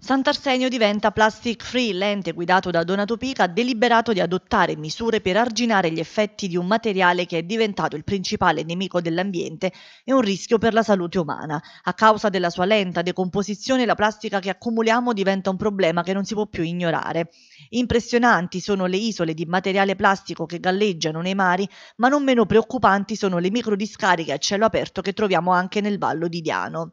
Sant'Arsenio diventa plastic free, l'ente guidato da Donato Pica ha deliberato di adottare misure per arginare gli effetti di un materiale che è diventato il principale nemico dell'ambiente e un rischio per la salute umana. A causa della sua lenta decomposizione la plastica che accumuliamo diventa un problema che non si può più ignorare. Impressionanti sono le isole di materiale plastico che galleggiano nei mari, ma non meno preoccupanti sono le microdiscariche a cielo aperto che troviamo anche nel Vallo di Diano.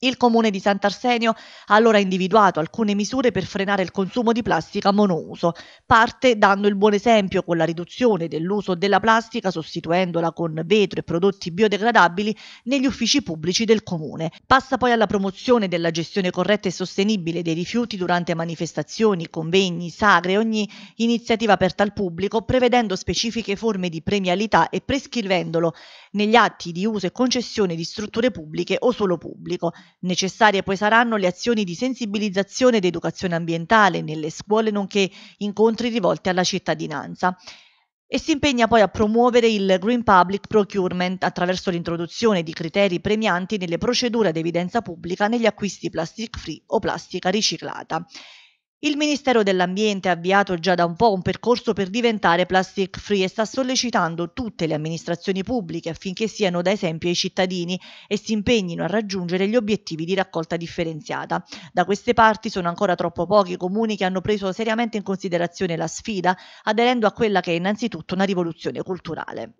Il comune di Sant'Arsenio ha allora individuato alcune misure per frenare il consumo di plastica monouso. Parte dando il buon esempio con la riduzione dell'uso della plastica sostituendola con vetro e prodotti biodegradabili negli uffici pubblici del comune. Passa poi alla promozione della gestione corretta e sostenibile dei rifiuti durante manifestazioni, convegni, sagre e ogni iniziativa aperta al pubblico, prevedendo specifiche forme di premialità e prescrivendolo negli atti di uso e concessione di strutture pubbliche o solo pubblico. Necessarie poi saranno le azioni di sensibilizzazione ed educazione ambientale nelle scuole, nonché incontri rivolti alla cittadinanza e si impegna poi a promuovere il Green Public Procurement attraverso l'introduzione di criteri premianti nelle procedure ad evidenza pubblica negli acquisti plastic free o plastica riciclata. Il Ministero dell'Ambiente ha avviato già da un po' un percorso per diventare plastic free e sta sollecitando tutte le amministrazioni pubbliche affinché siano da esempio ai cittadini e si impegnino a raggiungere gli obiettivi di raccolta differenziata. Da queste parti sono ancora troppo pochi i comuni che hanno preso seriamente in considerazione la sfida, aderendo a quella che è innanzitutto una rivoluzione culturale.